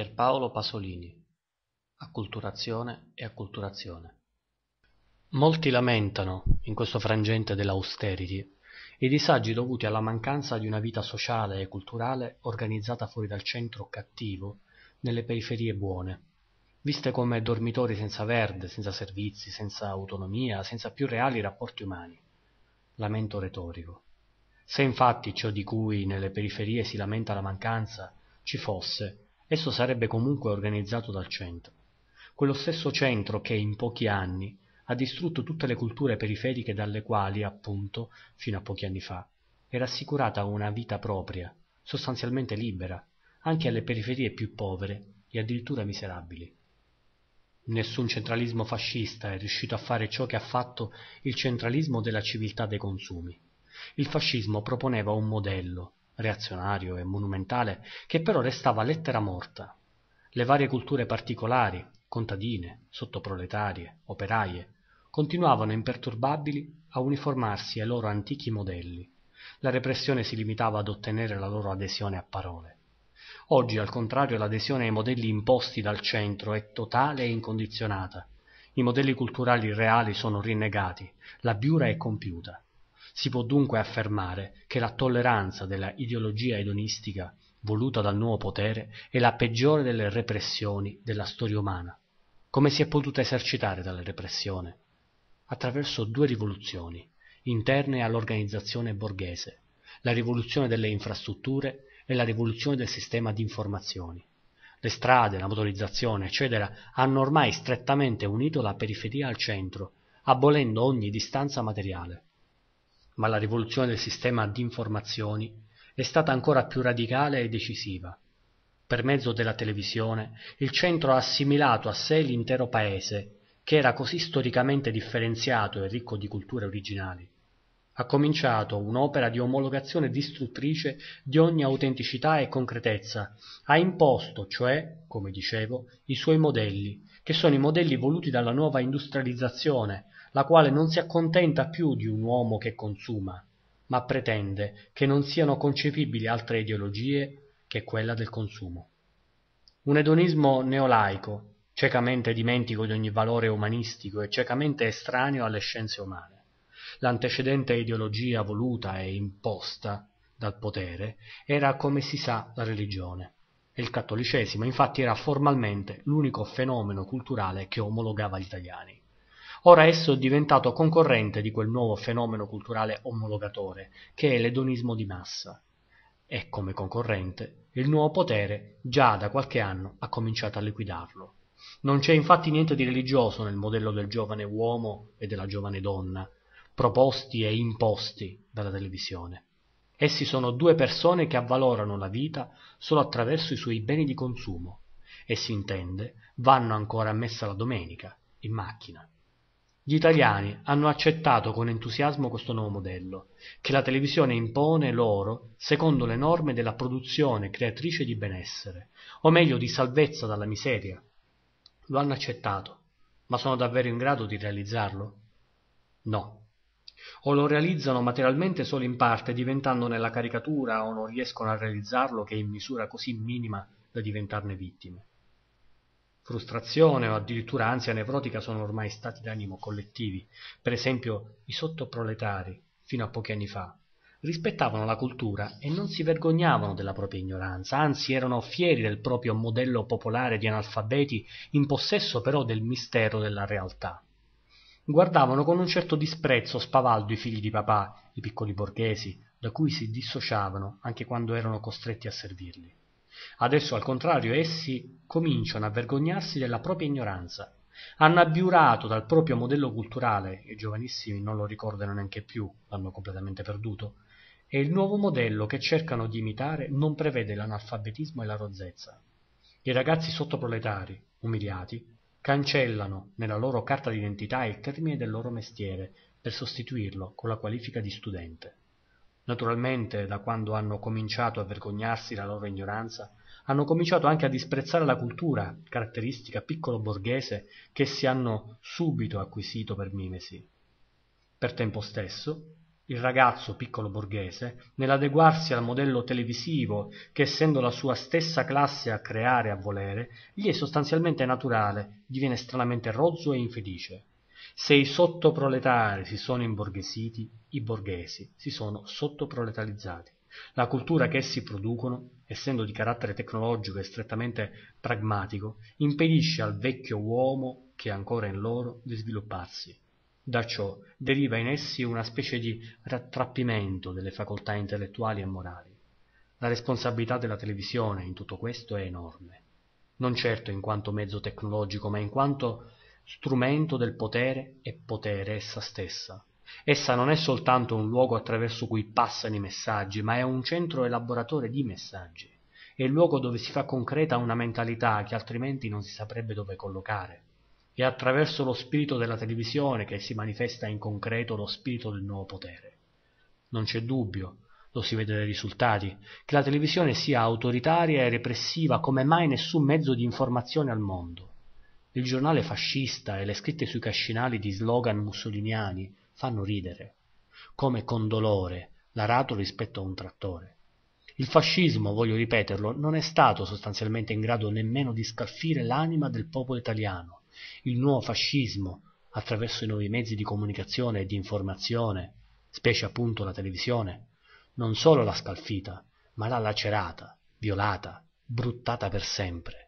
Pierpaolo Pasolini Acculturazione e acculturazione Molti lamentano, in questo frangente dell'austerity, i disagi dovuti alla mancanza di una vita sociale e culturale organizzata fuori dal centro cattivo, nelle periferie buone, viste come dormitori senza verde, senza servizi, senza autonomia, senza più reali rapporti umani. Lamento retorico. Se infatti ciò di cui nelle periferie si lamenta la mancanza ci fosse, Esso sarebbe comunque organizzato dal centro. Quello stesso centro che, in pochi anni, ha distrutto tutte le culture periferiche dalle quali, appunto, fino a pochi anni fa, era assicurata una vita propria, sostanzialmente libera, anche alle periferie più povere e addirittura miserabili. Nessun centralismo fascista è riuscito a fare ciò che ha fatto il centralismo della civiltà dei consumi. Il fascismo proponeva un modello, reazionario e monumentale che però restava lettera morta. Le varie culture particolari, contadine, sottoproletarie, operaie, continuavano imperturbabili a uniformarsi ai loro antichi modelli. La repressione si limitava ad ottenere la loro adesione a parole. Oggi, al contrario, l'adesione ai modelli imposti dal centro è totale e incondizionata. I modelli culturali reali sono rinnegati, la biura è compiuta. Si può dunque affermare che la tolleranza della ideologia edonistica voluta dal nuovo potere è la peggiore delle repressioni della storia umana. Come si è potuta esercitare tale repressione? Attraverso due rivoluzioni, interne all'organizzazione borghese, la rivoluzione delle infrastrutture e la rivoluzione del sistema di informazioni. Le strade, la motorizzazione, eccetera, hanno ormai strettamente unito la periferia al centro, abolendo ogni distanza materiale ma la rivoluzione del sistema di informazioni è stata ancora più radicale e decisiva. Per mezzo della televisione, il centro ha assimilato a sé l'intero paese, che era così storicamente differenziato e ricco di culture originali. Ha cominciato un'opera di omologazione distruttrice di ogni autenticità e concretezza. Ha imposto, cioè, come dicevo, i suoi modelli, che sono i modelli voluti dalla nuova industrializzazione, la quale non si accontenta più di un uomo che consuma, ma pretende che non siano concepibili altre ideologie che quella del consumo. Un edonismo neolaico, ciecamente dimentico di ogni valore umanistico e ciecamente estraneo alle scienze umane. L'antecedente ideologia voluta e imposta dal potere era, come si sa, la religione. E il cattolicesimo infatti era formalmente l'unico fenomeno culturale che omologava gli italiani. Ora esso è diventato concorrente di quel nuovo fenomeno culturale omologatore che è l'edonismo di massa. E come concorrente, il nuovo potere già da qualche anno ha cominciato a liquidarlo. Non c'è infatti niente di religioso nel modello del giovane uomo e della giovane donna, proposti e imposti dalla televisione. Essi sono due persone che avvalorano la vita solo attraverso i suoi beni di consumo e si intende vanno ancora a messa la domenica, in macchina. Gli italiani hanno accettato con entusiasmo questo nuovo modello, che la televisione impone loro secondo le norme della produzione creatrice di benessere, o meglio di salvezza dalla miseria. Lo hanno accettato, ma sono davvero in grado di realizzarlo? No. O lo realizzano materialmente solo in parte diventando nella caricatura o non riescono a realizzarlo che in misura così minima da diventarne vittime frustrazione o addirittura ansia nevrotica sono ormai stati d'animo collettivi. Per esempio i sottoproletari, fino a pochi anni fa, rispettavano la cultura e non si vergognavano della propria ignoranza, anzi erano fieri del proprio modello popolare di analfabeti in possesso però del mistero della realtà. Guardavano con un certo disprezzo spavaldo i figli di papà, i piccoli borghesi, da cui si dissociavano anche quando erano costretti a servirli adesso al contrario essi cominciano a vergognarsi della propria ignoranza hanno abbiurato dal proprio modello culturale i giovanissimi non lo ricordano neanche più l'hanno completamente perduto e il nuovo modello che cercano di imitare non prevede l'analfabetismo e la rozzezza i ragazzi sottoproletari umiliati cancellano nella loro carta d'identità il termine del loro mestiere per sostituirlo con la qualifica di studente Naturalmente, da quando hanno cominciato a vergognarsi la loro ignoranza, hanno cominciato anche a disprezzare la cultura, caratteristica piccolo borghese, che essi hanno subito acquisito per mimesi. Per tempo stesso, il ragazzo piccolo borghese, nell'adeguarsi al modello televisivo che essendo la sua stessa classe a creare e a volere, gli è sostanzialmente naturale, diviene stranamente rozzo e infelice. Se i sottoproletari si sono imborghesiti, i borghesi si sono sottoproletalizzati. La cultura che essi producono, essendo di carattere tecnologico e strettamente pragmatico, impedisce al vecchio uomo che è ancora in loro di svilupparsi. Da ciò deriva in essi una specie di rattrappimento delle facoltà intellettuali e morali. La responsabilità della televisione in tutto questo è enorme, non certo in quanto mezzo tecnologico, ma in quanto strumento del potere e potere essa stessa. Essa non è soltanto un luogo attraverso cui passano i messaggi, ma è un centro elaboratore di messaggi. È il luogo dove si fa concreta una mentalità che altrimenti non si saprebbe dove collocare. È attraverso lo spirito della televisione che si manifesta in concreto lo spirito del nuovo potere. Non c'è dubbio, lo si vede dai risultati, che la televisione sia autoritaria e repressiva come mai nessun mezzo di informazione al mondo il giornale fascista e le scritte sui cascinali di slogan mussoliniani fanno ridere, come con dolore l'aratro rispetto a un trattore. Il fascismo, voglio ripeterlo, non è stato sostanzialmente in grado nemmeno di scalfire l'anima del popolo italiano. Il nuovo fascismo, attraverso i nuovi mezzi di comunicazione e di informazione, specie appunto la televisione, non solo l'ha scalfita, ma l'ha lacerata, violata, bruttata per sempre.